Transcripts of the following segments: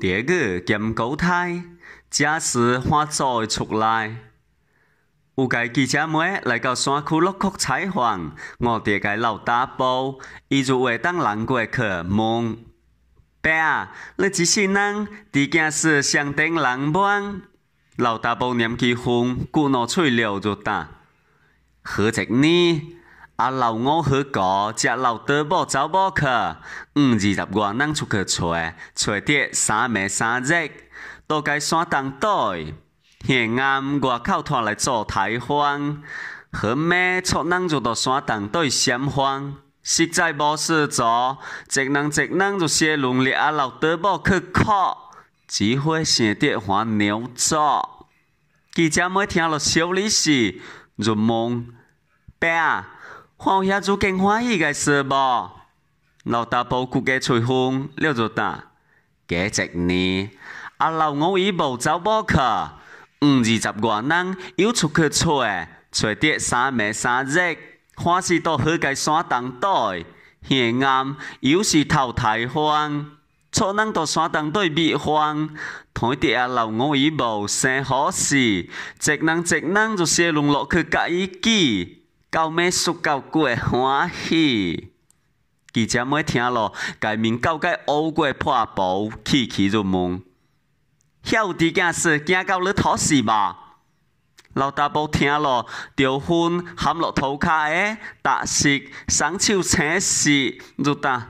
第二个咸古太，正事换做出来。有家记者妹来到山区落谷采访，我爹个老大伯，伊就会当拦过去问：爸啊，你只世人，伫件事上顶难办。老大伯念起烟，鼓呾吹了就呾，好食呢。啊！老五好过，食老爹某走某去，五二十外人出去揣，揣得三眠三日，倒该山东倒去。现暗外口拖来做台风，好马出人就到山东倒去闪风，实在无事做，一人一人就写轮，掠啊老爹某去考，只会省得还鸟做。记者每听了小李氏入梦，爸。放下子更欢喜嘅事无老大不顾家吹风，了着等过一年。啊，老五伊无走无去，黄二十外人又出去找，找得三暝三日，还是到河个山东队。迄暗又是头台风，出人到山东队未风。台底啊，老五伊无生好事，一人一人就卸笼落去甲伊记。到尾说到过欢喜，记者们听了，界面到改乌过破布，气气入梦。遐有伫件事，惊到你吐死无？老大伯听了，着薰含落涂骹诶，踏实双手清死。入呾。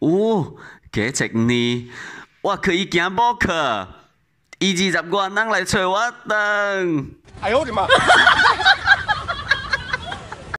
有加一年，我可以行无课，伊二十个人来找我灯。哎呦我的妈！